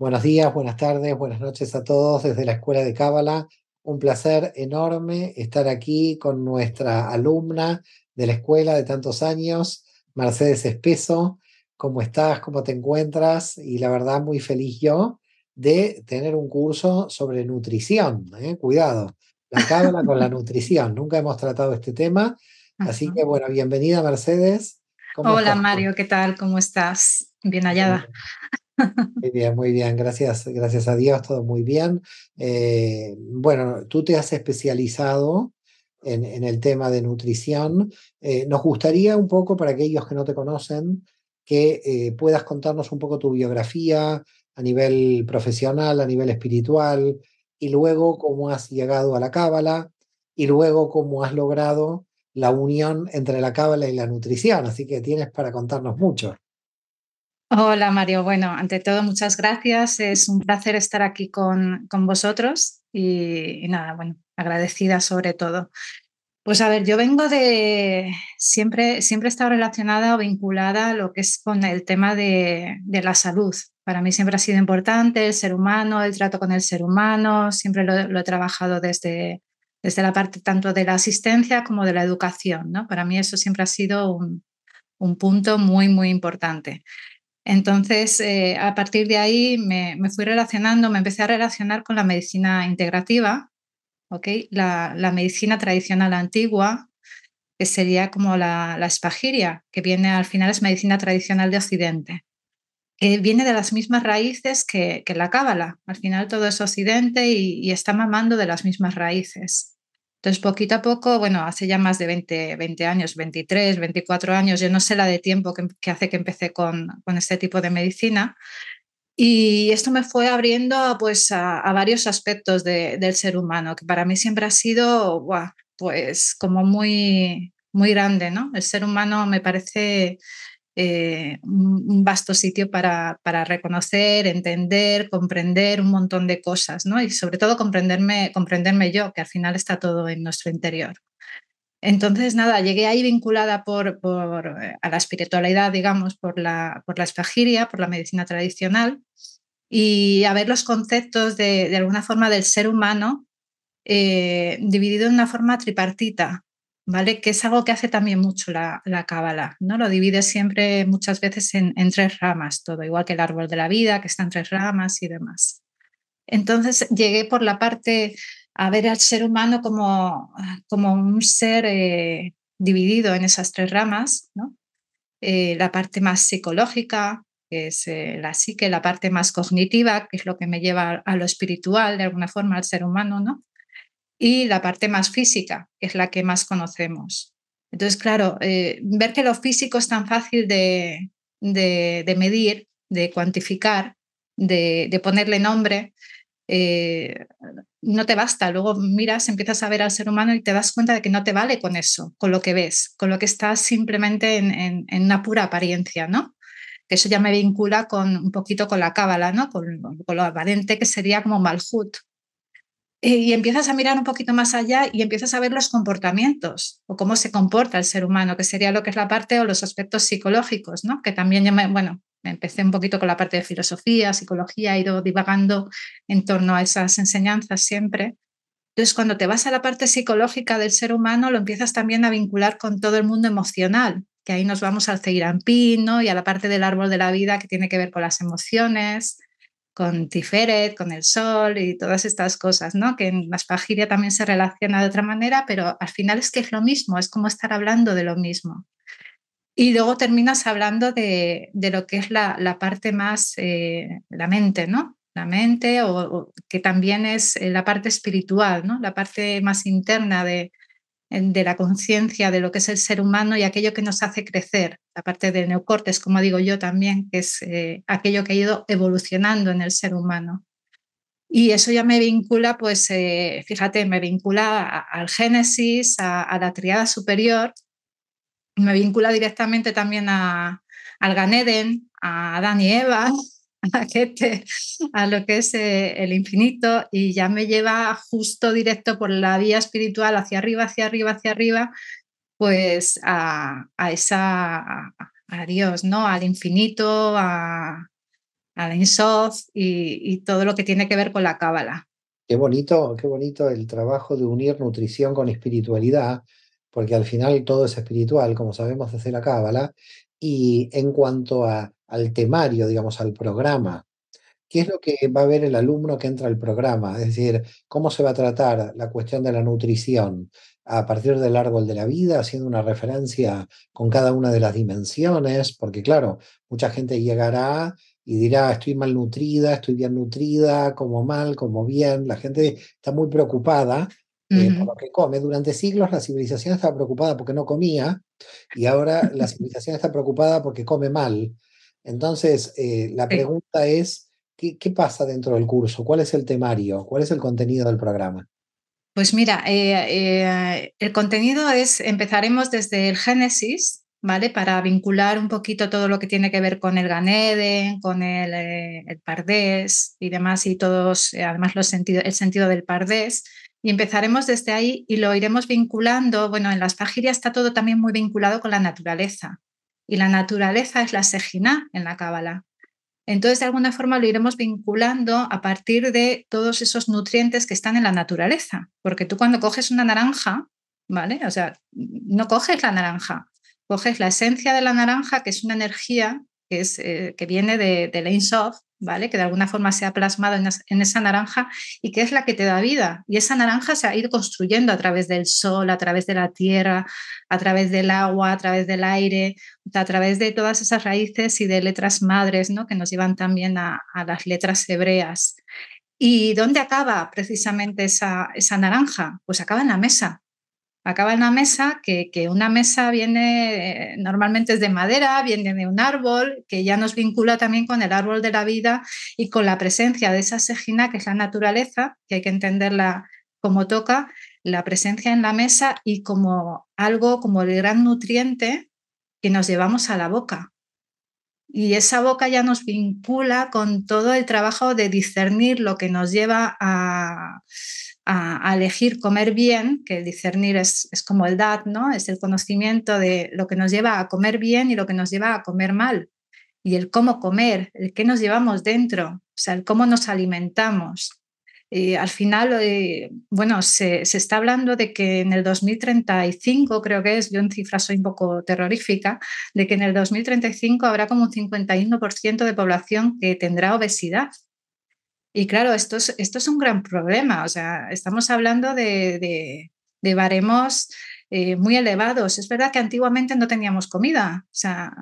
Buenos días, buenas tardes, buenas noches a todos desde la Escuela de Cábala. Un placer enorme estar aquí con nuestra alumna de la escuela de tantos años, Mercedes Espeso. ¿Cómo estás? ¿Cómo te encuentras? Y la verdad, muy feliz yo de tener un curso sobre nutrición. ¿eh? Cuidado, la cábala con la nutrición. Nunca hemos tratado este tema. Así que, bueno, bienvenida, Mercedes. Hola, Mario, ¿qué tal? ¿Cómo estás? Bien hallada. Muy bien, muy bien, gracias, gracias a Dios, todo muy bien. Eh, bueno, tú te has especializado en, el tema de nutrición. Eh, nos gustaría un poco, para aquellos que no te conocen, que eh, puedas contarnos un poco tu biografía a nivel profesional, a nivel espiritual, y luego cómo has llegado a la cábala, y luego cómo has logrado la unión entre la cábala y la nutrición. Así que tienes para contarnos mucho. Hola Mario, bueno, ante todo muchas gracias. Es un placer estar aquí con, con vosotros y, nada, bueno, agradecida sobre todo. Pues a ver, yo vengo de, siempre, siempre he estado relacionada o vinculada a lo que es con el tema de, de la salud. Para mí siempre ha sido importante el ser humano, el trato con el ser humano, siempre lo, lo he trabajado desde, desde la parte tanto de la asistencia como de la educación. ¿no? Para mí eso siempre ha sido un, un punto muy, muy importante. Entonces, eh, a partir de ahí me, fui relacionando, me empecé a relacionar con la medicina integrativa, la, medicina tradicional antigua, que sería como la, la espagiria, que viene al final es medicina tradicional de Occidente, que viene de las mismas raíces que, la cábala. Al final todo es Occidente y está mamando de las mismas raíces. Entonces, poquito a poco, bueno, hace ya más de 20, 20 años, 23, 24 años, yo no sé la de tiempo que, hace que empecé con, con, este tipo de medicina. Y esto me fue abriendo pues, a, varios aspectos del ser humano, que para mí siempre ha sido pues, como muy, muy grande. ¿no? El ser humano me parece eh, un vasto sitio para, para, reconocer, entender, comprender un montón de cosas, ¿no? Y sobre todo comprenderme, comprenderme yo, que al final está todo en nuestro interior. Entonces, nada, llegué ahí vinculada por, eh, a la espiritualidad, digamos, por la, por la esfagiria, por la medicina tradicional, y a ver los conceptos de, de alguna forma del ser humano eh, dividido en una forma tripartita, que es algo que hace también mucho la, la cábala, ¿no? Lo divide siempre muchas veces en, tres ramas, todo, igual que el árbol de la vida, que está en tres ramas y demás. Entonces llegué por la parte a ver al ser humano como, como un ser eh, dividido en esas tres ramas, ¿no? Eh, la parte más psicológica, que es eh, la psique, la parte más cognitiva, que es lo que me lleva a lo espiritual, de alguna forma, al ser humano, ¿no? y la parte más física, es la que más conocemos. Entonces, claro, eh, ver que lo físico es tan fácil de, medir, de cuantificar, de, ponerle nombre, eh, no te basta. Luego miras, empiezas a ver al ser humano y te das cuenta de que no te vale con eso, con lo que ves, con lo que estás simplemente en, una pura apariencia, ¿no? Que eso ya me vincula con un poquito con la cábala, ¿no? Con, con lo aparente que sería como Malhut, eh, y empiezas a mirar un poquito más allá y empiezas a ver los comportamientos o cómo se comporta el ser humano, que sería lo que es la parte o los aspectos psicológicos, ¿no? Que también, bueno, empecé un poquito con la parte de filosofía, psicología, he ido divagando en torno a esas enseñanzas siempre. Entonces, cuando te vas a la parte psicológica del ser humano, lo empiezas también a vincular con todo el mundo emocional, que ahí nos vamos al ceirampín, ¿no? Y a la parte del árbol de la vida que tiene que ver con las emociones, con Tiferet, con el sol y todas estas cosas, ¿no? Que en la espagiria también se relaciona de otra manera, pero al final es que es lo mismo, es como estar hablando de lo mismo. Y luego terminas hablando de, lo que es la, la parte más, eh, la mente, ¿no? La mente, o, que también es eh, la parte espiritual, ¿no? La parte más interna de, de la conciencia de lo que es el ser humano y aquello que nos hace crecer, aparte parte del neocortes, como digo yo también, que es eh, aquello que ha ido evolucionando en el ser humano. Y eso ya me vincula, pues eh, fíjate, me vincula al Génesis, a, la triada superior, me vincula directamente también a, al Ganeden, a Adán y Eva, a lo que es eh, el infinito y ya me lleva justo directo por la vía espiritual hacia arriba, hacia arriba, hacia arriba, pues a, esa, a, Dios, ¿no? Al infinito, a, al Insof y, y todo lo que tiene que ver con la cábala. Qué bonito, qué bonito el trabajo de unir nutrición con espiritualidad, porque al final todo es espiritual, como sabemos desde la cábala, y en cuanto a al temario, digamos, al programa. ¿Qué es lo que va a ver el alumno que entra al programa? Es decir, ¿cómo se va a tratar la cuestión de la nutrición a partir del árbol de la vida, haciendo una referencia con cada una de las dimensiones? Porque claro, mucha gente llegará y dirá, estoy mal nutrida, estoy bien nutrida, como mal, como bien. La gente está muy preocupada eh, por lo que come. Durante siglos la civilización estaba preocupada porque no comía y ahora la civilización está preocupada porque come mal. Entonces, eh, la pregunta es, ¿qué, pasa dentro del curso? ¿Cuál es el temario? ¿Cuál es el contenido del programa? Pues mira, eh, eh, el contenido es, empezaremos desde el Génesis, ¿vale? Para vincular un poquito todo lo que tiene que ver con el Ganeden, con el, Pardés y demás, y todos, además los el sentido del Pardés. Y empezaremos desde ahí y lo iremos vinculando. Bueno, en las pajiras está todo también muy vinculado con la naturaleza, y la naturaleza es la Sejina en la Cábala. Entonces, de alguna forma lo iremos vinculando a partir de todos esos nutrientes que están en la naturaleza. Porque tú cuando coges una naranja, ¿vale? O sea, no coges la naranja, coges la esencia de la naranja, que es una energía que, es, eh, que viene de, de que de alguna forma se ha plasmado en, esa naranja y que es la que te da vida. Y esa naranja se ha ido construyendo a través del sol, a través de la tierra, a través del agua, a través del aire, a través de todas esas raíces y de letras madres, ¿no? Que nos llevan también a, las letras hebreas. ¿Y dónde acaba precisamente esa, esa naranja? Pues acaba en la mesa, acaba en la mesa, que, que una mesa viene, eh, normalmente es de madera, viene de un árbol, que ya nos vincula también con el árbol de la vida y con la presencia de esa sejina, que es la naturaleza, que hay que entenderla como toca, la presencia en la mesa y como algo, como el gran nutriente que nos llevamos a la boca. Y esa boca ya nos vincula con todo el trabajo de discernir lo que nos lleva a, elegir comer bien, que el discernir es, como el DAT, ¿no? Es el conocimiento de lo que nos lleva a comer bien y lo que nos lleva a comer mal. Y el cómo comer, el qué nos llevamos dentro, o sea, el cómo nos alimentamos. Eh, al final, eh, bueno, se, está hablando de que en el 2035, creo que es, yo en cifras soy un poco terrorífica, de que en el 2035 habrá como un 51% de población que tendrá obesidad. Y claro, esto es, esto es un gran problema. O sea, estamos hablando de, baremos eh, muy elevados. Es verdad que antiguamente no teníamos comida. O sea,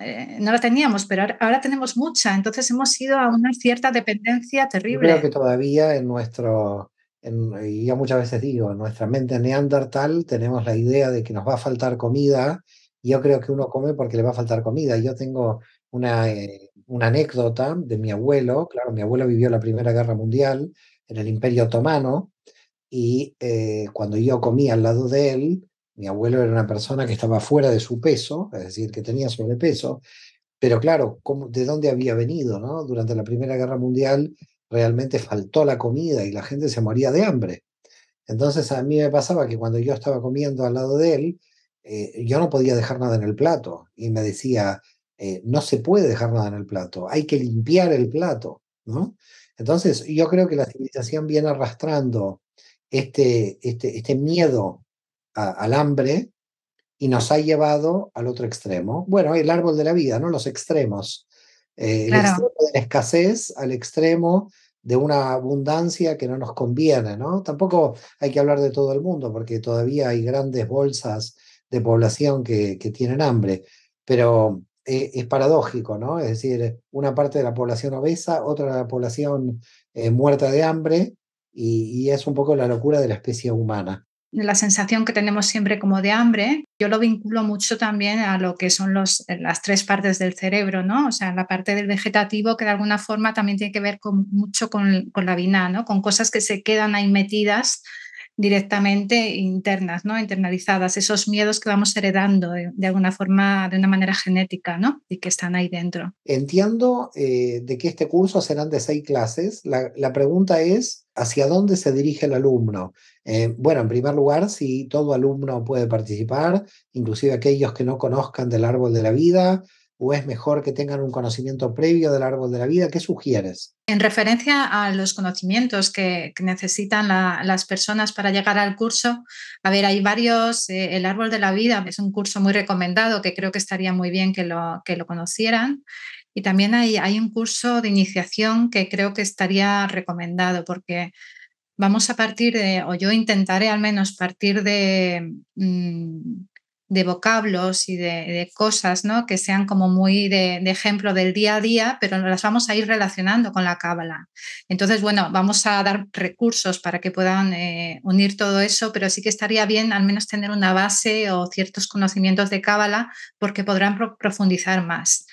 eh, no la teníamos, pero ahora, tenemos mucha, entonces hemos ido a una cierta dependencia terrible. Yo creo que todavía en nuestro, en, y yo muchas veces digo, en nuestra mente neandertal tenemos la idea de que nos va a faltar comida, y yo creo que uno come porque le va a faltar comida. Yo tengo una, eh, una anécdota de mi abuelo, claro, mi abuelo vivió la Primera Guerra Mundial en el Imperio Otomano, y eh, cuando yo comía al lado de él, mi abuelo era una persona que estaba fuera de su peso, es decir, que tenía sobrepeso, pero claro, ¿de dónde había venido? No? Durante la Primera Guerra Mundial realmente faltó la comida y la gente se moría de hambre. Entonces a mí me pasaba que cuando yo estaba comiendo al lado de él, eh, yo no podía dejar nada en el plato y me decía, eh, no se puede dejar nada en el plato, hay que limpiar el plato. ¿no? Entonces yo creo que la civilización viene arrastrando este, este, este miedo al hambre y nos ha llevado al otro extremo. Bueno, el árbol de la vida, ¿no? Los extremos. Eh, el extremo de la escasez al extremo de una abundancia que no nos conviene, ¿no? Tampoco hay que hablar de todo el mundo, porque todavía hay grandes bolsas de población que, tienen hambre, pero eh, es paradójico, ¿no? Es decir, una parte de la población obesa, otra de la población eh, muerta de hambre, y, es un poco la locura de la especie humana la sensación que tenemos siempre como de hambre, yo lo vinculo mucho también a lo que son los, las tres partes del cerebro, ¿no? O sea, la parte del vegetativo que de alguna forma también tiene que ver con, mucho con, la vina, ¿no? Con cosas que se quedan ahí metidas directamente internas, ¿no? internalizadas, esos miedos que vamos heredando de, alguna forma, de una manera genética, ¿no? y que están ahí dentro. Entiendo eh, de que este curso serán de seis clases. La, la pregunta es, ¿hacia dónde se dirige el alumno? Eh, bueno, en primer lugar, si todo alumno puede participar, inclusive aquellos que no conozcan del árbol de la vida, o es mejor que tengan un conocimiento previo del árbol de la vida? ¿Qué sugieres? En referencia a los conocimientos que, necesitan las personas para llegar al curso, a ver, hay varios, eh, el árbol de la vida es un curso muy recomendado que creo que estaría muy bien que lo, que lo conocieran. Y también hay, hay un curso de iniciación que creo que estaría recomendado porque vamos a partir de, o yo intentaré al menos partir de, mm, de vocablos y de, cosas ¿no? que sean como muy de, ejemplo del día a día, pero las vamos a ir relacionando con la cábala. Entonces, bueno, vamos a dar recursos para que puedan eh, unir todo eso, pero sí que estaría bien al menos tener una base o ciertos conocimientos de cábala porque podrán profundizar más.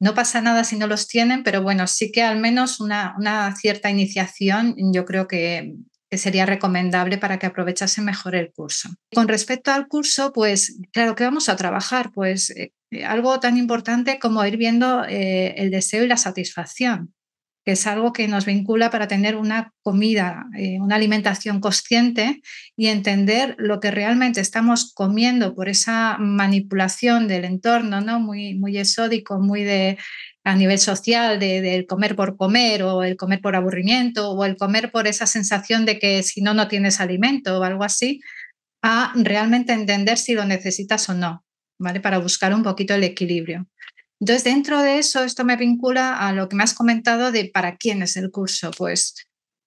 No pasa nada si no los tienen, pero bueno, sí que al menos una, cierta iniciación yo creo que, sería recomendable para que aprovechase mejor el curso. Con respecto al curso, pues claro que vamos a trabajar, pues eh, algo tan importante como ir viendo eh, el deseo y la satisfacción que es algo que nos vincula para tener una comida, eh, una alimentación consciente y entender lo que realmente estamos comiendo por esa manipulación del entorno, ¿no? Muy, muy exódico, muy de a nivel social, del comer por comer o el comer por aburrimiento o el comer por esa sensación de que si no, no tienes alimento o algo así, a realmente entender si lo necesitas o no, ¿vale? Para buscar un poquito el equilibrio. Entonces, dentro de eso, esto me vincula a lo que me has comentado de para quién es el curso. Pues,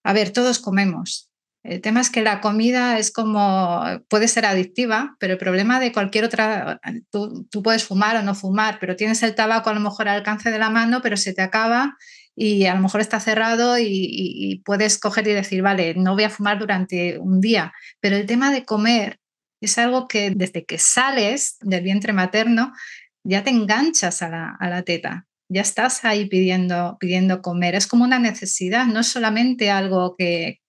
a ver, todos comemos. El tema es que la comida es como, puede ser adictiva, pero el problema de cualquier otra, tú, puedes fumar o no fumar, pero tienes el tabaco a lo mejor al alcance de la mano, pero se te acaba y a lo mejor está cerrado y, y, puedes coger y decir, vale, no voy a fumar durante un día, pero el tema de comer es algo que desde que sales del vientre materno ya te enganchas a la, teta, ya estás ahí pidiendo, pidiendo comer. Es como una necesidad, no es solamente algo que,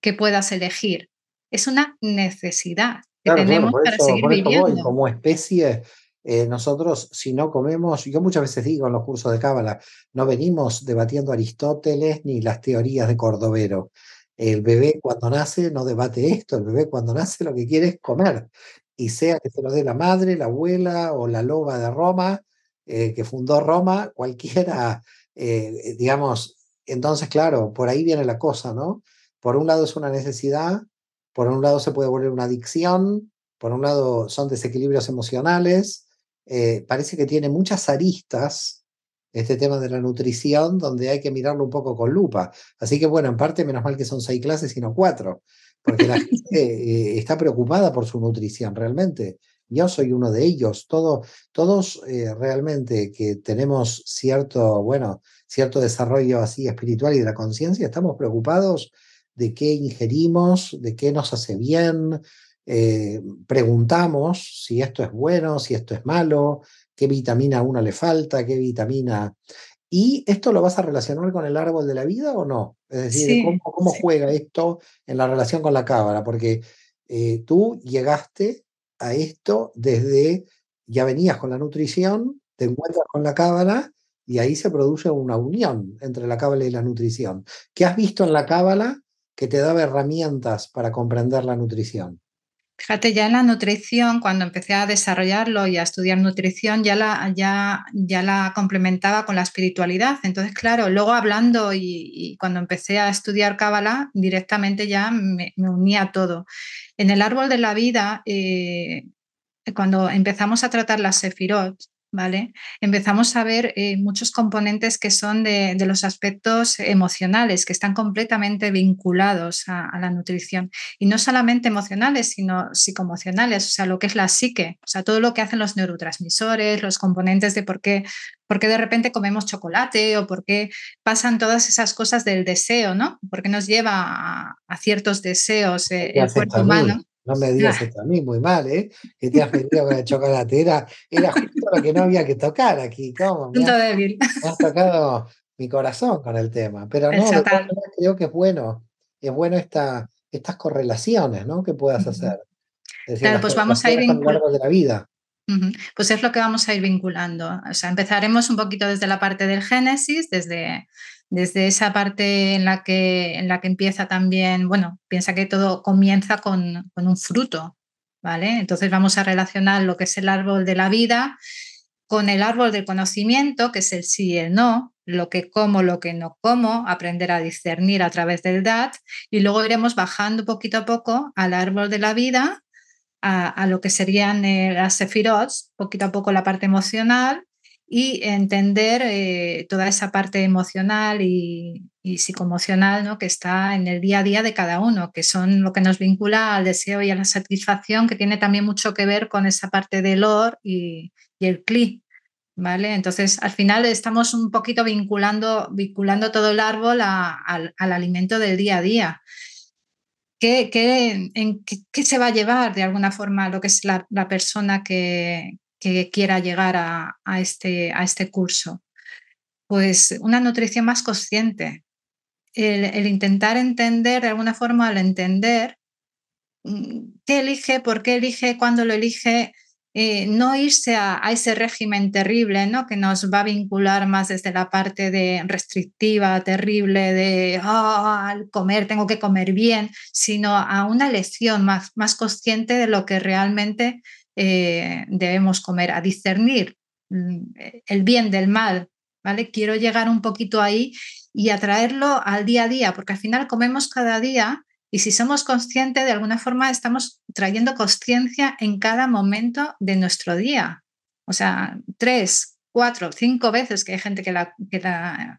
que puedas elegir, es una necesidad que tenemos para seguir viviendo. como especie, eh, nosotros si no comemos, yo muchas veces digo en los cursos de Cábala, no venimos debatiendo Aristóteles ni las teorías de Cordovero. El bebé cuando nace no debate esto, el bebé cuando nace lo que quiere es comer y sea que se lo dé la madre, la abuela o la loba de Roma, eh, que fundó Roma, cualquiera, eh, eh, digamos, entonces, claro, por ahí viene la cosa, ¿no? Por un lado es una necesidad, por un lado se puede volver una adicción, por un lado son desequilibrios emocionales, parece que tiene muchas aristas este tema de la nutrición, donde hay que mirarlo un poco con lupa. Así que bueno, en parte menos mal que son seis clases sino cuatro, porque la gente eh, está preocupada por su nutrición realmente. Yo soy uno de ellos. todos eh, realmente que tenemos cierto, bueno, cierto desarrollo así espiritual y de la conciencia, estamos preocupados de qué ingerimos, de qué nos hace bien. Eh, preguntamos si esto es bueno, si esto es malo, qué vitamina a uno le falta, qué vitamina. ¿Y esto lo vas a relacionar con el árbol de la vida o no? Es decir, cómo, juega esto en la relación con la cábala, porque eh, tú llegaste a esto desde, ya venías con la nutrición, te encuentras con la cábala y ahí se produce una unión entre la cábala y la nutrición. ¿Qué has visto en la cábala que te daba herramientas para comprender la nutrición? Fíjate, ya en la nutrición, cuando empecé a desarrollarlo y a estudiar nutrición, ya la, ya, ya la complementaba con la espiritualidad. Entonces, claro, luego hablando y, cuando empecé a estudiar Cábala, directamente ya me, unía todo. En el árbol de la vida, eh, cuando empezamos a tratar las sefirot, ¿vale? Empezamos a ver eh, muchos componentes que son de, los aspectos emocionales, que están completamente vinculados a, la nutrición. Y no solamente emocionales, sino psicoemocionales o sea, lo que es la psique, o sea, todo lo que hacen los neurotransmisores, los componentes de por qué, por de repente comemos chocolate o por qué pasan todas esas cosas del deseo, ¿no? Por qué nos lleva a, ciertos deseos eh, el cuerpo humano. No me digas esto a mí, muy mal, ¿eh? Que te has metido con el chocolate, Era justo lo que no había que tocar aquí. has, tocado mi corazón con el tema. Pero no, creo que es bueno. Es bueno estas correlaciones, ¿no? Que puedas hacer. claro, pues vamos a ir... en de la vida. Pues es lo que vamos a ir vinculando. O sea, empezaremos un poquito desde la parte del Génesis, desde, desde esa parte en la, que, en la que empieza también, bueno, piensa que todo comienza con, con un fruto, ¿vale? Entonces vamos a relacionar lo que es el árbol de la vida con el árbol del conocimiento, que es el sí y el no, lo que como, lo que no como, aprender a discernir a través del DAT, y luego iremos bajando poquito a poco al árbol de la vida a, lo que serían eh, las sefirots, poquito a poco la parte emocional y entender eh, toda esa parte emocional y, y psicomocional ¿no? que está en el día a día de cada uno, que son lo que nos vincula al deseo y a la satisfacción, que tiene también mucho que ver con esa parte del or y, el cli. ¿Vale? Entonces, al final estamos un poquito vinculando, vinculando todo el árbol al alimento del día a día qué, en, qué, se va a llevar de alguna forma lo que es la, persona que, quiera llegar a, este, a este curso. Pues una nutrición más consciente, el, el, intentar entender de alguna forma, al entender mm, qué elige, por qué elige, cuándo lo elige, eh, no irse a, ese régimen terrible, ¿no? Que nos va a vincular más desde la parte de restrictiva, terrible, de ah, al comer tengo que comer bien, sino a una lección más, más consciente de lo que realmente eh, debemos comer, a discernir mm, eh, el bien del mal, ¿vale? Quiero llegar un poquito ahí y atraerlo al día a día, porque al final comemos cada día y si somos conscientes, de alguna forma estamos trayendo conciencia en cada momento de nuestro día. O sea, tres, cuatro, cinco veces que hay gente que, la,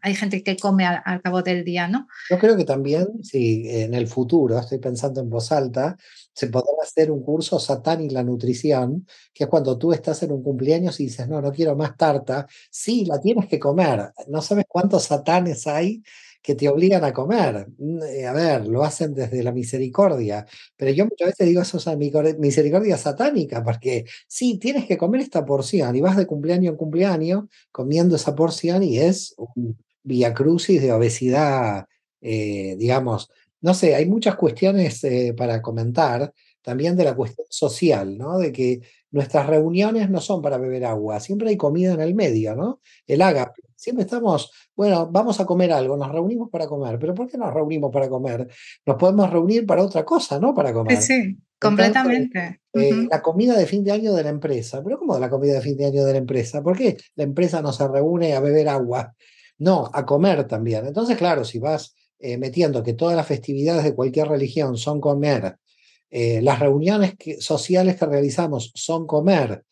hay gente que come al, cabo del día, ¿no? Yo creo que también, si en el futuro, estoy pensando en voz alta, se podrá hacer un curso Satán y la nutrición, que es cuando tú estás en un cumpleaños y dices, no, no quiero más tarta. Sí, la tienes que comer. No sabes cuántos satanes hay que te obligan a comer. Mm, eh, a ver, lo hacen desde la misericordia, pero yo muchas veces digo eso es misericordia satánica, porque sí, tienes que comer esta porción y vas de cumpleaños en cumpleaños comiendo esa porción y es un vía crucis de obesidad, eh, digamos. No sé, hay muchas cuestiones eh, para comentar también de la cuestión social, ¿no? De que nuestras reuniones no son para beber agua, siempre hay comida en el medio, ¿no? El ágape. Siempre estamos, bueno, vamos a comer algo, nos reunimos para comer, pero ¿por qué nos reunimos para comer? Nos podemos reunir para otra cosa, ¿no? Para comer. Sí, completamente. Eh, la comida de fin de año de la empresa, pero ¿cómo la comida de fin de año de la empresa? ¿Por qué la empresa no se reúne a beber agua? No, a comer también. Entonces, claro, si vas eh, metiendo que todas las festividades de cualquier religión son comer, eh, las reuniones sociales que realizamos son comer.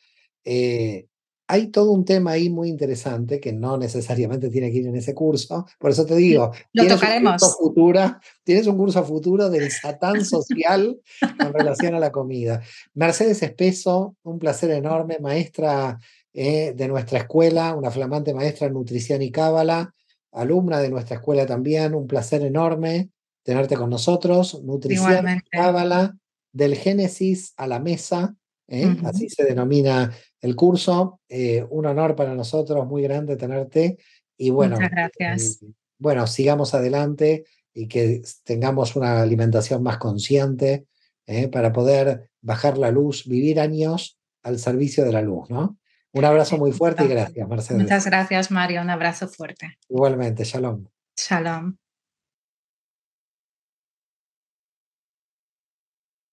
Eh, hay todo un tema ahí muy interesante que no necesariamente tiene que ir en ese curso. Por eso te digo, lo tienes tocaremos. Un curso tienes un curso futuro del satán social en relación a la comida. Mercedes Espeso, un placer enorme, maestra eh, de nuestra escuela, una flamante maestra en nutrición y cábala, alumna de nuestra escuela también, un placer enorme tenerte con nosotros. Nutrición, y cábala, del Génesis a la mesa, ¿eh? así se denomina el curso. Eh, un honor para nosotros, muy grande tenerte. Y bueno, Muchas gracias. Eh, bueno, sigamos adelante y que tengamos una alimentación más consciente para poder bajar la luz, vivir años al servicio de la luz, ¿no? Un abrazo muy fuerte y gracias, Mercedes. Muchas gracias, Mario. Un abrazo fuerte. Igualmente, shalom. Shalom.